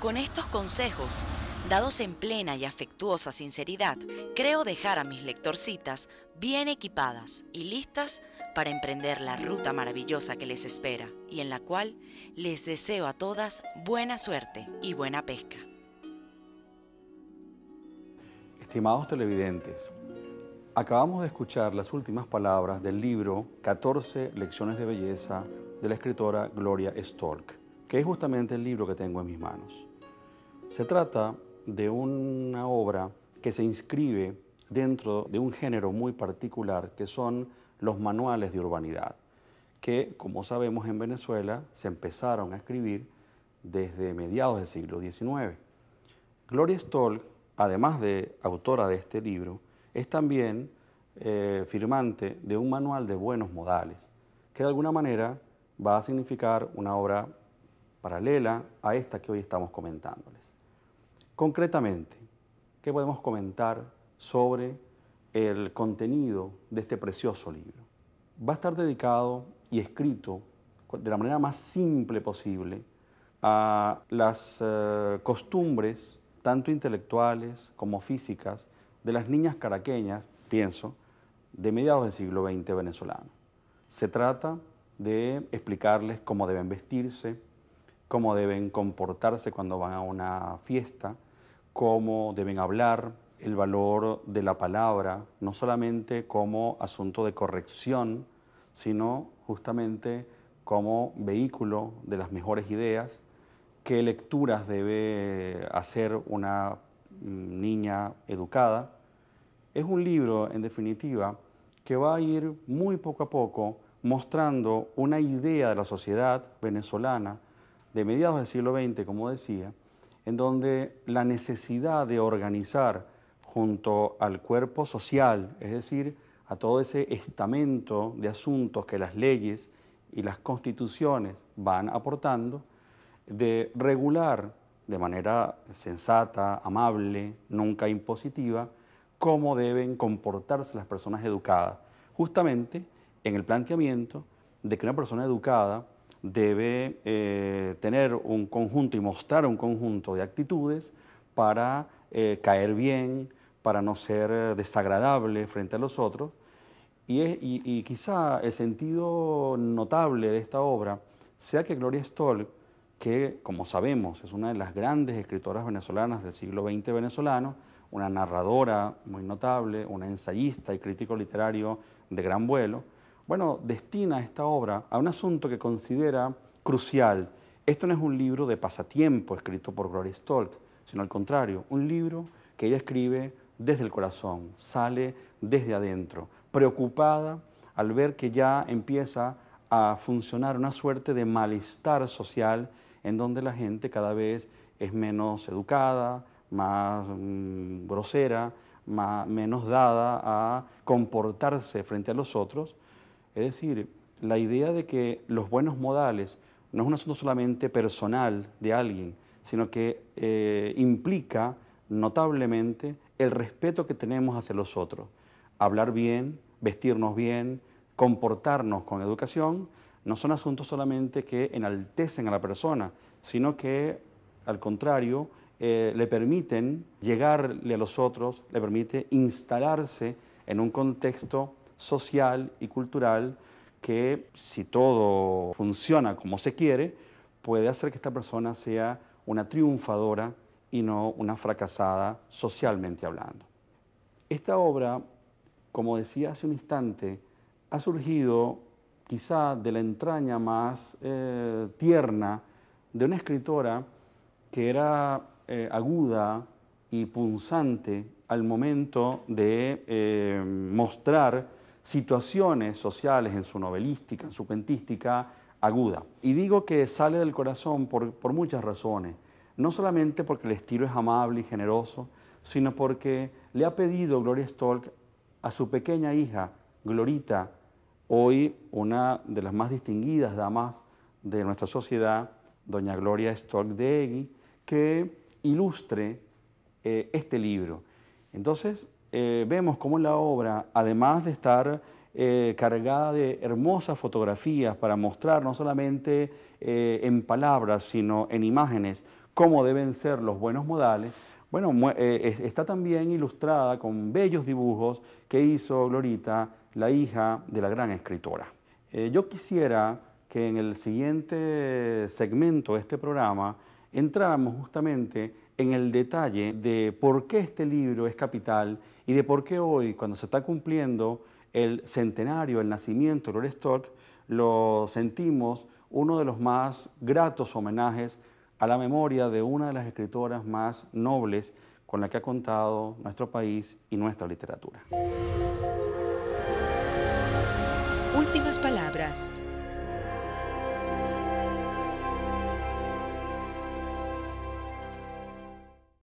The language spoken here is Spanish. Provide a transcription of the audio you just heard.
Con estos consejos, dados en plena y afectuosa sinceridad, creo dejar a mis lectorcitas bien equipadas y listas para emprender la ruta maravillosa que les espera y en la cual les deseo a todas buena suerte y buena pesca. Estimados televidentes, acabamos de escuchar las últimas palabras del libro 14 Lecciones de Belleza de la escritora Gloria Stork, que es justamente el libro que tengo en mis manos. Se trata de una obra que se inscribe dentro de un género muy particular que son los manuales de urbanidad, que como sabemos en Venezuela se empezaron a escribir desde mediados del siglo XIX. Gloria Stork además de autora de este libro, es también eh, firmante de un manual de buenos modales, que de alguna manera va a significar una obra paralela a esta que hoy estamos comentándoles. Concretamente, ¿qué podemos comentar sobre el contenido de este precioso libro? Va a estar dedicado y escrito de la manera más simple posible a las eh, costumbres tanto intelectuales como físicas, de las niñas caraqueñas, pienso, de mediados del siglo XX venezolano. Se trata de explicarles cómo deben vestirse, cómo deben comportarse cuando van a una fiesta, cómo deben hablar, el valor de la palabra, no solamente como asunto de corrección, sino justamente como vehículo de las mejores ideas qué lecturas debe hacer una mm, niña educada. Es un libro, en definitiva, que va a ir muy poco a poco mostrando una idea de la sociedad venezolana de mediados del siglo XX, como decía, en donde la necesidad de organizar junto al cuerpo social, es decir, a todo ese estamento de asuntos que las leyes y las constituciones van aportando, de regular de manera sensata, amable, nunca impositiva, cómo deben comportarse las personas educadas, justamente en el planteamiento de que una persona educada debe eh, tener un conjunto y mostrar un conjunto de actitudes para eh, caer bien, para no ser eh, desagradable frente a los otros. Y, y quizá el sentido notable de esta obra sea que Gloria Stoll que, como sabemos, es una de las grandes escritoras venezolanas del siglo XX venezolano, una narradora muy notable, una ensayista y crítico literario de gran vuelo, bueno, destina esta obra a un asunto que considera crucial. Esto no es un libro de pasatiempo escrito por Gloria Stolk, sino al contrario, un libro que ella escribe desde el corazón, sale desde adentro, preocupada al ver que ya empieza a funcionar una suerte de malestar social en donde la gente cada vez es menos educada, más mm, grosera, menos dada a comportarse frente a los otros. Es decir, la idea de que los buenos modales no es un asunto solamente personal de alguien, sino que eh, implica notablemente el respeto que tenemos hacia los otros. Hablar bien, vestirnos bien, comportarnos con educación, no son asuntos solamente que enaltecen a la persona, sino que, al contrario, eh, le permiten llegarle a los otros, le permite instalarse en un contexto social y cultural que, si todo funciona como se quiere, puede hacer que esta persona sea una triunfadora y no una fracasada socialmente hablando. Esta obra, como decía hace un instante, ha surgido quizá de la entraña más eh, tierna de una escritora que era eh, aguda y punzante al momento de eh, mostrar situaciones sociales en su novelística, en su cuentística aguda. Y digo que sale del corazón por, por muchas razones, no solamente porque el estilo es amable y generoso, sino porque le ha pedido Gloria Stolk a su pequeña hija, Glorita, Hoy una de las más distinguidas damas de nuestra sociedad, doña Gloria Stork de que ilustre eh, este libro. Entonces, eh, vemos cómo la obra, además de estar eh, cargada de hermosas fotografías para mostrar no solamente en palabras, sino en imágenes, cómo deben ser los buenos modales, bueno, eh, está también ilustrada con bellos dibujos que hizo Glorita, la hija de la gran escritora. Eh, yo quisiera que en el siguiente segmento de este programa entráramos justamente en el detalle de por qué este libro es capital y de por qué hoy, cuando se está cumpliendo el centenario, el nacimiento de Lorestock, lo sentimos uno de los más gratos homenajes a la memoria de una de las escritoras más nobles con la que ha contado nuestro país y nuestra literatura. Últimas palabras.